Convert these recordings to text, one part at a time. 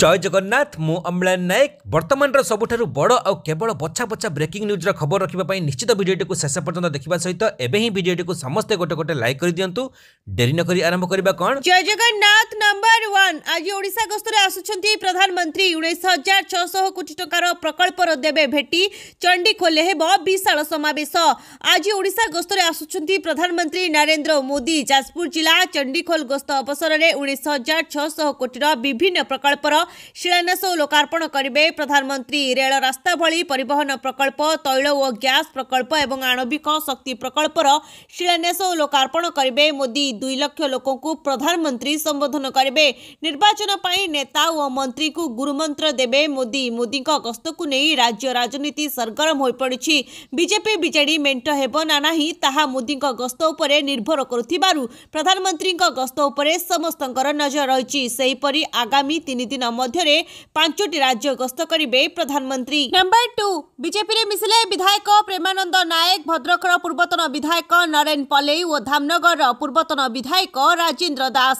जय जगन्नाथ मु अम्लान नायक बर्तमान सबुठ बड़ आउ केवल बछा बछा ब्रेकिंग न्यूज़ खबर रखापी निश्चित भिडियो शेष पर्यटन देखा सहित एवं को समस्त गोटे गोटे लाइक कर दिंतु डेरी नक आरंभ करवा प्रधानमंत्री उन्नीस हजार छःशह कोटी टकर प्रकल्प देवे भेटी चंडी खोले विशाल समावेश आज ओडा गस्तुचार प्रधानमंत्री नरेन्द्र मोदी जाजपुर जिला चंडीखोल गस्त अवसर में उन्नीस हजार छःशह कोटी विभिन्न प्रकल्प ଶିଳାନ୍ୟାସ ଓ ଲୋକାର୍ପଣ କରିବେ ପ୍ରଧାନମନ୍ତ୍ରୀ ରେଳ ରାସ୍ତା ଭଳି ପରିବହନ ପ୍ରକଳ୍ପ ତୈଳ ଓ ଗ୍ୟାସ୍ ପ୍ରକଳ୍ପ ଏବଂ ଆଣବିକ ଶକ୍ତି ପ୍ରକଳ୍ପର ଶିଳାନ୍ୟାସ ଓ ଲୋକାର୍ପଣ କରିବେ ମୋଦି ଦୁଇ ଲକ୍ଷ ଲୋକଙ୍କୁ ପ୍ରଧାନମନ୍ତ୍ରୀ ସମ୍ବୋଧନ କରିବେ ନିର୍ବାଚନ ପାଇଁ ନେତା ଓ ମନ୍ତ୍ରୀଙ୍କୁ ଗୁରୁମନ୍ତ୍ର ଦେବେ ମୋଦି ମୋଦିଙ୍କ ଗସ୍ତକୁ ନେଇ ରାଜ୍ୟ ରାଜନୀତି ସରଗରମ ହୋଇପଡ଼ିଛି ବିଜେପି ବିଜେଡି ମେଣ୍ଟ ହେବ ନା ନାହିଁ ତାହା ମୋଦିଙ୍କ ଗସ୍ତ ଉପରେ ନିର୍ଭର କରୁଥିବାରୁ ପ୍ରଧାନମନ୍ତ୍ରୀଙ୍କ ଗସ୍ତ ଉପରେ ସମସ୍ତଙ୍କର ନଜର ରହିଛି ସେହିପରି ଆଗାମୀ ତିନି ଦିନ ମଧ୍ୟରେ ପାଞ୍ଚଟି ରାଜ୍ୟ ଗସ୍ତ କରିବେ ପ୍ରଧାନମନ୍ତ୍ରୀ ନମ୍ବର ଟୁ ବିଜେପିରେ ମିଶିଲେ ବିଧାୟକ ପ୍ରେମାନନ୍ଦ ନାୟକ ଭଦ୍ରକର ପୂର୍ବତନ ବିଧାୟକ ନରେନ ପଲେଇ ଓ ଧାମନଗରର ପୂର୍ବତନ ବିଧାୟକ ରାଜେନ୍ଦ୍ର ଦାସ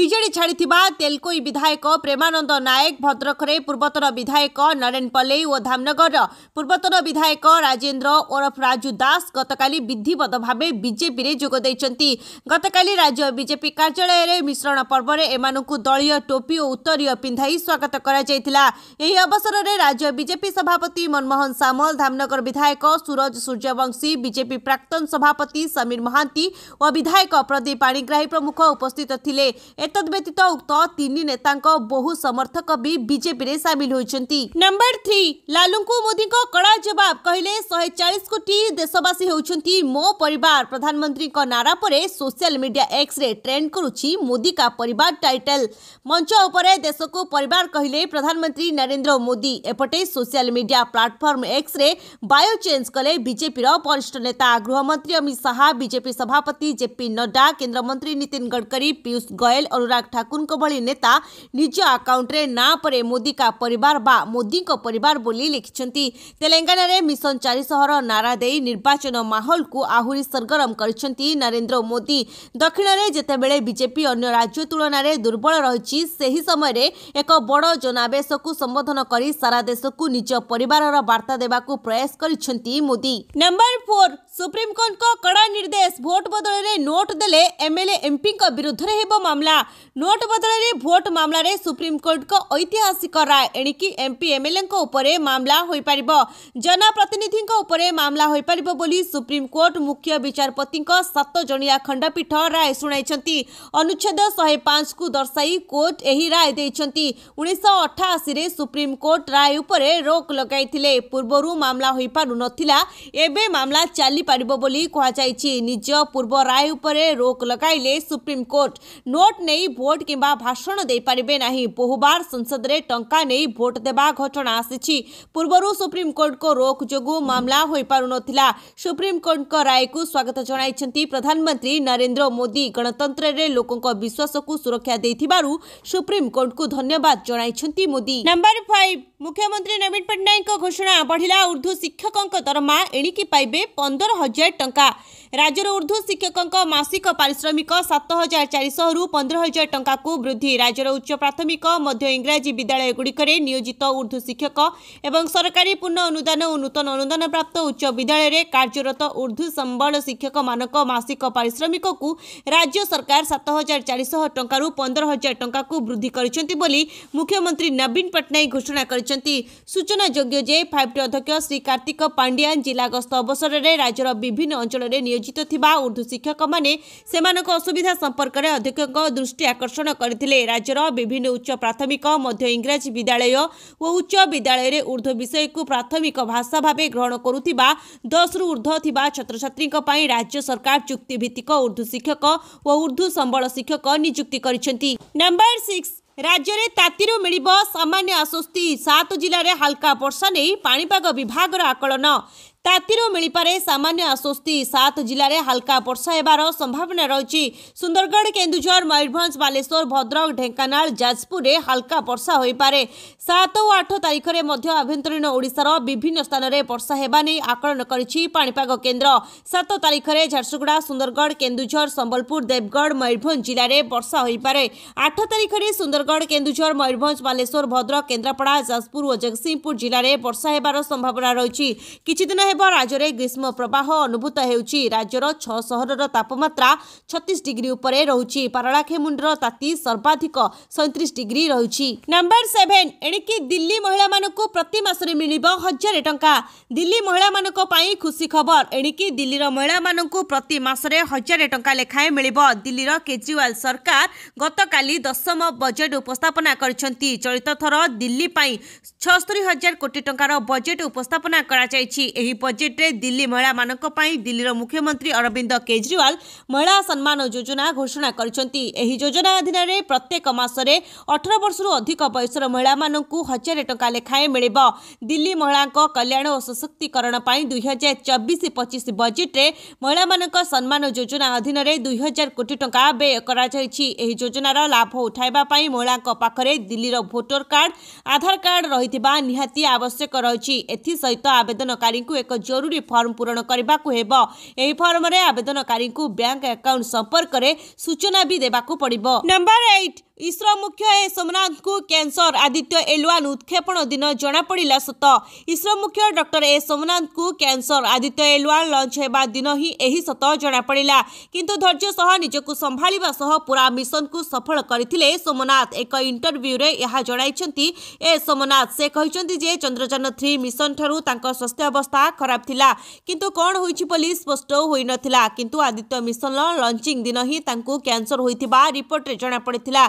ବିଜେଡି ଛାଡ଼ିଥିବା ତେଲକୋଇ ବିଧାୟକ ପ୍ରେମାନନ୍ଦ ନାୟକ ଭଦ୍ରକରେ ପୂର୍ବତନ ବିଧାୟକ ନରେନ ପଲେଇ ଓ ଧାମନଗରର ପୂର୍ବତନ ବିଧାୟକ ରାଜେନ୍ଦ୍ର ଓରଫ ରାଜୁ ଦାସ ଗତକାଲି ବିଧିବଦ୍ଧ ଭାବେ ବିଜେପିରେ ଯୋଗ ଦେଇଛନ୍ତି ଗତକାଲି ରାଜ୍ୟ ବିଜେପି କାର୍ଯ୍ୟାଳୟରେ ମିଶ୍ରଣ ପର୍ବରେ ଏମାନଙ୍କୁ ଦଳୀୟ ଟୋପି ଓ ଉତ୍ତରୀୟ ପିନ୍ଧାଇ स्वागत करवसर राज्य विजेपी सभापति मनमोहन सामल धामनगर विधायक सूरज सूर्यवंशी विजेपी प्राक्तन सभापति समीर महांति और विधायक प्रदीप पाणीग्राही प्रमुख उपस्थित थे एतद्यतीत उक्त तीन नेता बहु समर्थक भी बीजेपी सामिल होती नंबर थ्री लालू मोदी कड़ा जवाब कहले शहे चालीस कोटी देशवासी होती मो पर प्रधानमंत्री नारा पर सोशियाल मीडिया एक्स ट्रेड करुच्ची मोदी का पर टाइटल मंच पर शनिवार कहले प्रधानमंत्री नरेंद्र मोदी एपटे social media platform X bio change कले बीजेपी वरिष्ठ नेता गृहमंत्री अमित शाह बीजेपी सभापति जेपी नड्डा केन्द्रमंत्री नितिन गडकरी पीयूष गोयल अनुराग ठाकुर नेता निज आकाउंटे ना पर मोदी का पर मोदी परिवार बोली लिखिं तेलेाना मिशन चारिशहर नारा दे निर्वाचन माहौल को आहरी सरगरम कर नरेन्द्र मोदी दक्षिण में जितेबाजे बीजेपी अगर राज्य तुलन दुर्बल रही से ही समय एक ବଡ଼ ଜନାବେଶକୁ ସମ୍ବୋଧନ କରି ସାରା ଦେଶକୁ ନିଜ ପରିବାରର ବାର୍ତ୍ତା ଦେବାକୁ ପ୍ରୟାସ କରିଛନ୍ତି ମୋଦି ନମ୍ବର ଫୋର୍ ಸುಪ್ರೀಂ ಕೋರ್ಟ್‌ಕ ಕಡಾ ನಿರ್ದೇಶ ವೋಟ್ ಬದಲರೆ ನೋಟ್ ದಲೆ ಎಂಎಲ್ಎ ಎಂಪಿಂಕ ವಿರುದ್ಧରେ ହେବ ମାମଲା ନୋଟ ବଦଳରେ ଭୋଟ ମାମଲାରେ ସୁପ୍ରିମକୋର୍ଟଙ୍କ ଐତିହାସିକ ରାୟ ଏଣିକି ଏମ୍ପି ଏମ୍ଏଲ୍ଏଙ୍କ ଉପରେ ମାମଲା ହୋଇପାରିବ ଜନପ୍ରତିନିଧିଙ୍କ ଉପରେ ମାମଲା ହୋଇପାରିବ ବୋଲି ସୁପ୍ରିମକୋର୍ଟ ମୁଖ୍ୟ ବିଚାରପତିଙ୍କ ସାତ ଜଣିଆ ଖଣ୍ଡପୀଠ ରାୟ ଶୁଣାଇଛନ୍ତି ଅନୁଚ୍ଛେଦ ଶହେ ପାଞ୍ଚକୁ ଦର୍ଶାଇ କୋର୍ଟ ଏହି ରାୟ ଦେଇଛନ୍ତି ଉଣେଇଶହ ଅଠାଅଶୀରେ ସୁପ୍ରିମକୋର୍ଟ ରାୟ ଉପରେ ରୋକ ଲଗାଇଥିଲେ ପୂର୍ବରୁ ମାମଲା ହୋଇପାରୁନଥିଲା ଏବେ ମାମଲା ଚାଲି ମିଳିପାରିବ ବୋଲି କୁହାଯାଇଛି ନିଜ ପୂର୍ବ ରାୟ ଉପରେ ରୋକ ଲଗାଇଲେ ସୁପ୍ରିମକୋର୍ଟ ନୋଟ୍ ନେଇ ଭୋଟ୍ କିମ୍ବା ଭାଷଣ ଦେଇପାରିବେ ନାହିଁ ବହୁବାର ସଂସଦରେ ଟଙ୍କା ନେଇ ଭୋଟ୍ ଦେବା ଘଟଣା ଆସିଛି ପୂର୍ବରୁ ସୁପ୍ରିମକୋର୍ଟଙ୍କ ରୋକ ଯୋଗୁଁ ମାମଲା ହୋଇପାରୁନଥିଲା ସୁପ୍ରିମକୋର୍ଟଙ୍କ ରାୟକୁ ସ୍ୱାଗତ ଜଣାଇଛନ୍ତି ପ୍ରଧାନମନ୍ତ୍ରୀ ନରେନ୍ଦ୍ର ମୋଦି ଗଣତନ୍ତ୍ରରେ ଲୋକଙ୍କ ବିଶ୍ୱାସକୁ ସୁରକ୍ଷା ଦେଇଥିବାରୁ ସୁପ୍ରିମକୋର୍ଟକୁ ଧନ୍ୟବାଦ ଜଣାଇଛନ୍ତି ମୋଦି ନମ୍ବର ଫାଇଭ ମୁଖ୍ୟମନ୍ତ୍ରୀ ନବୀନ ପଟ୍ଟନାୟକଙ୍କ ଘୋଷଣା ବଢ଼ିଲା ଉର୍ଦ୍ଧୁ ଶିକ୍ଷକଙ୍କ ଦରମା ଏଣିକି ପାଇବେ ପନ୍ଦର ହଜାର ଟଙ୍କା ରାଜ୍ୟର ଉର୍ଦ୍ଧ୍ୱ ଶିକ୍ଷକଙ୍କ ମାସିକ ପାରିଶ୍ରମିକ ସାତ ହଜାର ଚାରିଶହରୁ ପନ୍ଦର ହଜାର ଟଙ୍କାକୁ ବୃଦ୍ଧି ରାଜ୍ୟର ଉଚ୍ଚ ପ୍ରାଥମିକ ମଧ୍ୟ ଇଂରାଜୀ ବିଦ୍ୟାଳୟଗୁଡ଼ିକରେ ନିୟୋଜିତ ଉର୍ଦ୍ଧ୍ୱ ଶିକ୍ଷକ ଏବଂ ସରକାରୀ ପୂର୍ଣ୍ଣ ଅନୁଦାନ ଓ ନୂତନ ଅନୁଦାନ ପ୍ରାପ୍ତ ଉଚ୍ଚ ବିଦ୍ୟାଳୟରେ କାର୍ଯ୍ୟରତ ଉର୍ଦ୍ଧ୍ୱ ସମ୍ବଳ ଶିକ୍ଷକମାନଙ୍କ ମାସିକ ପାରିଶ୍ରମିକକୁ ରାଜ୍ୟ ସରକାର ସାତ ହଜାର ଚାରିଶହ ଟଙ୍କାରୁ ପନ୍ଦର ହଜାର ଟଙ୍କାକୁ ବୃଦ୍ଧି କରିଛନ୍ତି ବୋଲି ମୁଖ୍ୟମନ୍ତ୍ରୀ ନବୀନ ପଟ୍ଟନାୟକ ଘୋଷଣା କରିଛନ୍ତି ସୂଚନାଯୋଗ୍ୟ ଯେ ଫାଇଭ୍ଟି ଅଧ୍ୟକ୍ଷ ଶ୍ରୀ କାର୍ତ୍ତିକ ପାଣ୍ଡିଆନ୍ ଜିଲ୍ଲା ଗସ୍ତ ଅବସରରେ ରାଜ୍ୟ विभिन्न अञ्चल नियोजित्ति उर्दू शिक्षक असुविधा संपर्क सम्पर्क अध्यक्ष दृष्टि आकर्षण विभिन्न उच्च प्राथमिक मध्य प्राथमिकी विद्यालय उच्च विद्यालय उर्धु विषयको प्राथमिक भाषा भाव ग्रहण गर्ुवा दस रुर्ध्वती राज्य सरकार चुक्ति भित्तिक उर्दु शिक्षक उर्दू सम्बल शिक्षक नियुक्ति गरिबर सिक्स राज्य सामान्य आश्वस्ति सात वर्षा जालका वर्षाप आकलन ତାତିରୁ ମିଳିପାରେ ସାମାନ୍ୟ ଆଶ୍ୱସ୍ତି ସାତ ଜିଲ୍ଲାରେ ହାଲକା ବର୍ଷା ହେବାର ସମ୍ଭାବନା ରହିଛି ସୁନ୍ଦରଗଡ଼ କେନ୍ଦୁଝର ମୟୂରଭଞ୍ଜ ବାଲେଶ୍ୱର ଭଦ୍ରକ ଢେଙ୍କାନାଳ ଯାଜପୁରରେ ହାଲକା ବର୍ଷା ହୋଇପାରେ ସାତ ଓ ଆଠ ତାରିଖରେ ମଧ୍ୟ ଆଭ୍ୟନ୍ତରୀଣ ଓଡ଼ିଶାର ବିଭିନ୍ନ ସ୍ଥାନରେ ବର୍ଷା ହେବା ନେଇ ଆକଳନ କରିଛି ପାଣିପାଗ କେନ୍ଦ୍ର ସାତ ତାରିଖରେ ଝାରସୁଗୁଡ଼ା ସୁନ୍ଦରଗଡ଼ କେନ୍ଦୁଝର ସମ୍ବଲପୁର ଦେବଗଡ଼ ମୟୂରଭଞ୍ଜ ଜିଲ୍ଲାରେ ବର୍ଷା ହୋଇପାରେ ଆଠ ତାରିଖରେ ସୁନ୍ଦରଗଡ଼ କେନ୍ଦୁଝର ମୟୂରଭଞ୍ଜ ବାଲେଶ୍ୱର ଭଦ୍ରକ କେନ୍ଦ୍ରାପଡ଼ା ଯାଜପୁର ଓ ଜଗତସିଂହପୁର ଜିଲ୍ଲାରେ ବର୍ଷା ହେବାର ସମ୍ଭାବନା ରହିଛି କିଛିଦିନ ହେବ ହେବ ରାଜ୍ୟରେ ଗ୍ରୀଷ୍ମ ପ୍ରବାହ ଅନୁଭୂତ ହେଉଛି ରାଜ୍ୟର ଛଅ ସହରର ତାପମାତ୍ରା ଛତିଶ ଡିଗ୍ରୀ ଉପରେ ରହୁଛି ପାରଳାଖେମୁଣ୍ଡର ତାତି ସର୍ବାଧିକ ସଇଁତିରିଶ ଡିଗ୍ରୀ ରହୁଛି ନମ୍ବର ସେଭେନ ଏଣିକି ଦିଲ୍ଲୀ ମହିଳାମାନଙ୍କୁ ପ୍ରତି ମାସରେ ମିଳିବ ହଜାରେ ଟଙ୍କା ଦିଲ୍ଲୀ ମହିଳାମାନଙ୍କ ପାଇଁ ଖୁସି ଖବର ଏଣିକି ଦିଲ୍ଲୀର ମହିଳାମାନଙ୍କୁ ପ୍ରତି ମାସରେ ହଜାରେ ଟଙ୍କା ଲେଖାଏଁ ମିଳିବ ଦିଲ୍ଲୀର କେଜରିୱାଲ ସରକାର ଗତକାଲି ଦଶମ ବଜେଟ୍ ଉପସ୍ଥାପନା କରିଛନ୍ତି ଚଳିତ ଥର ଦିଲ୍ଲୀ ପାଇଁ ଛଅସ୍ତରୀ ହଜାର କୋଟି ଟଙ୍କାର ବଜେଟ୍ ଉପସ୍ଥାପନା କରାଯାଇଛି ଏହି ବଜେଟ୍ରେ ଦିଲ୍ଲୀ ମହିଳାମାନଙ୍କ ପାଇଁ ଦିଲ୍ଲୀର ମୁଖ୍ୟମନ୍ତ୍ରୀ ଅରବିନ୍ଦ କେଜରିୱାଲ ମହିଳା ସମ୍ମାନ ଯୋଜନା ଘୋଷଣା କରିଛନ୍ତି ଏହି ଯୋଜନା ଅଧୀନରେ ପ୍ରତ୍ୟେକ ମାସରେ ଅଠର ବର୍ଷରୁ ଅଧିକ ବୟସର ମହିଳାମାନଙ୍କୁ ହଜାରେ ଟଙ୍କା ଲେଖାଏଁ ମିଳିବ ଦିଲ୍ଲୀ ମହିଳାଙ୍କ କଲ୍ୟାଣ ଓ ସଶକ୍ତିକରଣ ପାଇଁ ଦୁଇହଜାର ଚବିଶ ପଚିଶ ବଜେଟ୍ରେ ମହିଳାମାନଙ୍କ ସମ୍ମାନ ଯୋଜନା ଅଧୀନରେ ଦୁଇହଜାର କୋଟି ଟଙ୍କା ବ୍ୟୟ କରାଯାଇଛି ଏହି ଯୋଜନାର ଲାଭ ଉଠାଇବା ପାଇଁ ମହିଳାଙ୍କ ପାଖରେ ଦିଲ୍ଲୀର ଭୋଟର କାର୍ଡ ଆଧାର କାର୍ଡ ରହିଥିବା ନିହାତି ଆବଶ୍ୟକ ରହିଛି ଏଥିସହିତ ଆବେଦନକାରୀଙ୍କୁ ଏକ ଏକ ଜରୁରୀ ଫର୍ମ ପୂରଣ କରିବାକୁ ହେବ ଏହି ଫର୍ମରେ ଆବେଦନକାରୀଙ୍କୁ ବ୍ୟାଙ୍କ ଆକାଉଣ୍ଟ ସମ୍ପର୍କରେ ସୂଚନା ବି ଦେବାକୁ ପଡ଼ିବ ନମ୍ବର ଏଇଟ୍ इस्रो मुख्य ए सोमनाथको कैंसर आदित्य एलवान् उत्क्षेपण दिन जनापडिला सत इस्रो मुख्य डक्टर ए सोमनाथको क्यानसर आदित्य एलवान् लन्न हिँडी सत जनाप्ला किन धैर्य निजको सम्भाव्यासँग पूरा मिसनको सफल गरि सोमनाथ एक इन्टरभ्यु यहाँ जोमनाथ सेचिन्द्रचान थ्री मिसन ठुलो स्वास्थ्यावस्था खराब थाहा कन हुन्छ स्पष्ट हुन कति आदित्य मिसन लन्चिङ दिन हिँड्नु क्यानसर हुनापडिला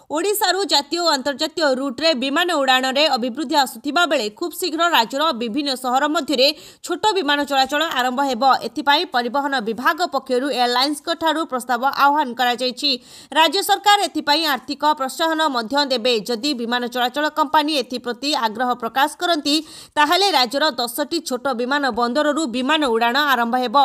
ଓଡ଼ିଶାରୁ ଜାତୀୟ ଓ ଅନ୍ତର୍ଜାତୀୟ ରୁଟ୍ରେ ବିମାନ ଉଡ଼ାଣରେ ଅଭିବୃଦ୍ଧି ଆସୁଥିବା ବେଳେ ଖୁବ୍ ଶୀଘ୍ର ରାଜ୍ୟର ବିଭିନ୍ନ ସହର ମଧ୍ୟରେ ଛୋଟ ବିମାନ ଚଳାଚଳ ଆରମ୍ଭ ହେବ ଏଥିପାଇଁ ପରିବହନ ବିଭାଗ ପକ୍ଷରୁ ଏୟାରଲାଇନ୍ସଙ୍କଠାରୁ ପ୍ରସ୍ତାବ ଆହ୍ୱାନ କରାଯାଇଛି ରାଜ୍ୟ ସରକାର ଏଥିପାଇଁ ଆର୍ଥିକ ପ୍ରୋତ୍ସାହନ ମଧ୍ୟ ଦେବେ ଯଦି ବିମାନ ଚଳାଚଳ କମ୍ପାନୀ ଏଥିପ୍ରତି ଆଗ୍ରହ ପ୍ରକାଶ କରନ୍ତି ତାହେଲେ ରାଜ୍ୟର ଦଶଟି ଛୋଟ ବିମାନ ବନ୍ଦରରୁ ବିମାନ ଉଡ଼ାଣ ଆରମ୍ଭ ହେବ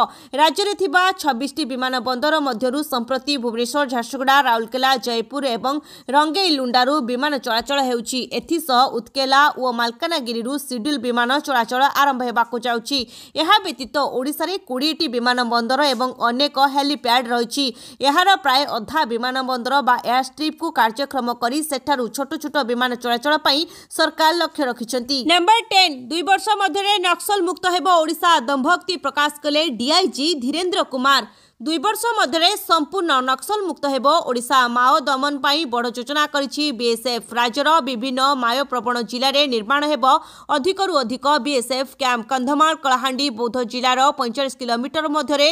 ରାଜ୍ୟରେ ଥିବା ଛବିଶଟି ବିମାନ ବନ୍ଦର ମଧ୍ୟରୁ ସମ୍ପ୍ରତି ଭୁବନେଶ୍ୱର ଝାରସୁଗୁଡ଼ା ରାଉରକେଲା ଜୟପୁର ଏବଂ ରଙ୍ଗେଇ ଲୁଣ୍ଡାରୁ ବିମାନ ଚଳାଚଳ ହେଉଛି ଏଥିସହ ଉତ୍କେଲା ଓ ମାଲକାନଗିରିରୁ ସିଡ୍ୟୁଲ୍ ବିମାନ ଚଳାଚଳ ଆରମ୍ଭ ହେବାକୁ ଯାଉଛି ଏହା ବ୍ୟତୀତ ଓଡ଼ିଶାରେ କୋଡ଼ିଏଟି ବିମାନ ବନ୍ଦର ଏବଂ ଅନେକ ହେଲିପ୍ୟାଡ୍ ରହିଛି ଏହାର ପ୍ରାୟ ଅଧା ବିମାନ ବନ୍ଦର ବା ଏୟାରଷ୍ଟ୍ରିପ୍କୁ କାର୍ଯ୍ୟକ୍ଷମ କରି ସେଠାରୁ ଛୋଟ ଛୋଟ ବିମାନ ଚଳାଚଳ ପାଇଁ ସରକାର ଲକ୍ଷ୍ୟ ରଖିଛନ୍ତି ନମ୍ବର ଟେନ୍ ଦୁଇ ବର୍ଷ ମଧ୍ୟରେ ନକ୍ସଲ ମୁକ୍ତ ହେବ ଓଡ଼ିଶା ଦମ୍ଭୋକ୍ତି ପ୍ରକାଶ କଲେ ଡିଆଇଜି ଧୀରେନ୍ଦ୍ର କୁମାର ଦୁଇ ବର୍ଷ ମଧ୍ୟରେ ସମ୍ପୂର୍ଣ୍ଣ ନକ୍ସଲମୁକ୍ତ ହେବ ଓଡ଼ିଶା ମାଓ ଦମନ ପାଇଁ ବଡ଼ ଯୋଜନା କରିଛି ବିଏସ୍ଏଫ୍ ରାଜ୍ୟର ବିଭିନ୍ନ ମାଓପ୍ରବଣ ଜିଲ୍ଲାରେ ନିର୍ମାଣ ହେବ ଅଧିକରୁ ଅଧିକ ବିଏସ୍ଏଫ୍ କ୍ୟାମ୍ପ କନ୍ଧମାଳ କଳାହାଣ୍ଡି ବୌଦ୍ଧ ଜିଲ୍ଲାର ପଇଁଚାଳିଶ କିଲୋମିଟର ମଧ୍ୟରେ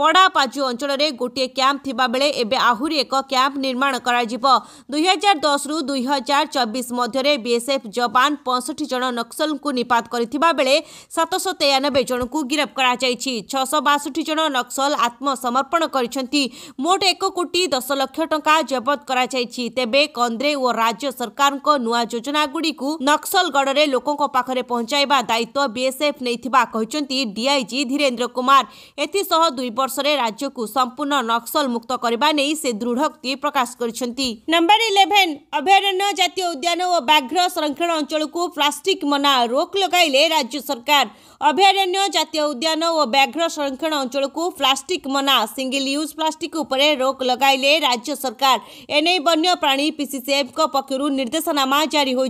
ପଡ଼ାପାଜୁ ଅଞ୍ଚଳରେ ଗୋଟିଏ କ୍ୟାମ୍ପ ଥିବାବେଳେ ଏବେ ଆହୁରି ଏକ କ୍ୟାମ୍ପ ନିର୍ମାଣ କରାଯିବ ଦୁଇହଜାର ଦଶରୁ ଦୁଇହଜାର ଚବିଶ ମଧ୍ୟରେ ବିଏସ୍ଏଫ୍ ଯବାନ ପଞ୍ଚଷଠି ଜଣ ନକ୍ସଲଙ୍କୁ ନିପାତ କରିଥିବା ବେଳେ ସାତଶହ ତେୟାନବେ ଜଣଙ୍କୁ ଗିରଫ କରାଯାଇଛି ଛଅଶହ ବାଷଠି ଜଣ ନକ୍ସଲ ଆତ୍ମ ସମର୍ପଣ କରିଛନ୍ତି ମୋଟ ଏକ କୋଟି ଦଶ ଲକ୍ଷ ଟଙ୍କା ଜବତ କରାଯାଇଛି ତେବେ କନ୍ଦ୍ରେ ଓ ରାଜ୍ୟ ସରକାରଙ୍କ ନୂଆ ଯୋଜନାଗୁଡ଼ିକୁ ନକ୍ସଲଗଡ଼ରେ ଲୋକଙ୍କ ପାଖରେ ପହଞ୍ଚାଇବା ଦାୟିତ୍ୱ ବିଏସ୍ଏଫ୍ ନେଇଥିବା କହିଛନ୍ତି ଡିଆଇଜି ଧୀରେନ୍ଦ୍ର କୁମାର ଏଥିସହ ଦୁଇ ବର୍ଷରେ ରାଜ୍ୟକୁ ସମ୍ପୂର୍ଣ୍ଣ ନକ୍ସଲ ମୁକ୍ତ କରିବା ନେଇ ସେ ଦୃଢ଼ୋକ୍ତି ପ୍ରକାଶ କରିଛନ୍ତି ନମ୍ବର ଇଲେଭେନ୍ ଅଭୟାରଣ୍ୟ ଜାତୀୟ ଉଦ୍ୟାନ ଓ ବ୍ୟାଘ୍ର ସଂରକ୍ଷଣ ଅଞ୍ଚଳକୁ ପ୍ଲାଷ୍ଟିକ୍ ମନା ରୋକ ଲଗାଇଲେ ରାଜ୍ୟ ସରକାର ଅଭୟାରଣ୍ୟ ଜାତୀୟ ଉଦ୍ୟାନ ଓ ବ୍ୟାଘ୍ର ସଂରକ୍ଷଣ ଅଞ୍ଚଳକୁ ପ୍ଲାଷ୍ଟିକ୍ ମନା द्वारा सिंगल यूज प्लास्टिक उपर रोक लगे राज्य सरकार एने वन्य प्राणी पीसीसीएफ पक्ष निर्देशनामा जारी हो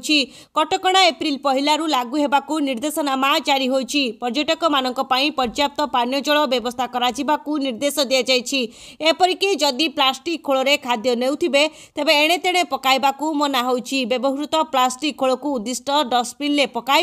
कटक एप्रिल पहलू लागू होगा निर्देशनामा जारी हो पर्यटक मानी पर्याप्त पानी जल व्यवस्था करदेश दि जाएगी जदि प्लास्टिक खोल खाद्य ने तेज एणे तेणे पकड़ मना होवहृत प्लास्टिक खोल को उद्दिष्ट डस्टबिन में पकड़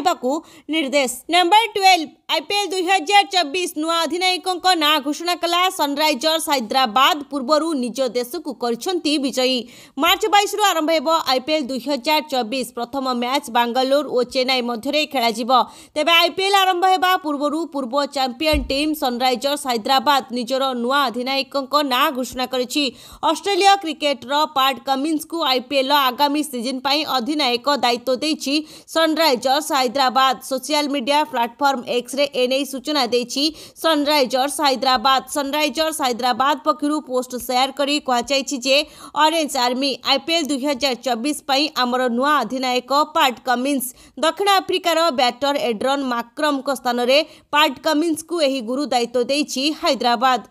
निर्देश नंबर ट्वेल्व आईपीएल दुई हजार चौबीस नुआ अधिनायक ना घोषणा कला ସନ୍ରାଇଜର୍ସ ହାଇଦ୍ରାବାଦ ପୂର୍ବରୁ ନିଜ ଦେଶକୁ କରିଛନ୍ତି ବିଜୟୀ ମାର୍ଚ୍ଚ ବାଇଶରୁ ଆରମ୍ଭ ହେବ ଆଇପିଏଲ୍ ଦୁଇ ହଜାର ଚବିଶ ପ୍ରଥମ ମ୍ୟାଚ୍ ବାଙ୍ଗାଲୋର ଓ ଚେନ୍ନାଇ ମଧ୍ୟରେ ଖେଳାଯିବ ତେବେ ଆଇପିଏଲ୍ ଆରମ୍ଭ ହେବା ପୂର୍ବରୁ ପୂର୍ବ ଚାମ୍ପିୟନ୍ ଟିମ୍ ସନ୍ରାଇଜର୍ସ ହାଇଦ୍ରାବାଦ ନିଜର ନୂଆ ଅଧିନାୟକଙ୍କ ନାଁ ଘୋଷଣା କରିଛି ଅଷ୍ଟ୍ରେଲୀୟ କ୍ରିକେଟର ପାର୍ଟ କମିନ୍ସଙ୍କୁ ଆଇପିଏଲ୍ର ଆଗାମୀ ସିଜନ୍ ପାଇଁ ଅଧିନାୟକ ଦାୟିତ୍ୱ ଦେଇଛି Sunrisers Hyderabad social media platform ଏକ୍ସରେ ଏନେଇ ସୂଚନା ଦେଇଛି ସନ୍ରାଇଜର୍ସ ହାଇଦ୍ରାବାଦ ସନ୍ରାଇଜର୍ସ রেঞ্জর্স হায়দ্রাবাদ পক্ষর পোস্ট সেয়ার করে কুহযাই যে অরেঞ্জ আর্মি আইপিএল দুই হাজার চবিশ আমার নূয় অধিনায়ক পাট কমিন্স দক্ষিণ আফ্রিকার ব্যাটর এড্রন মাক্রমক স্থানরে পাট কমিন্সু এই গুরু দায়িত্ব দিয়েছে হায়দ্রাবাদ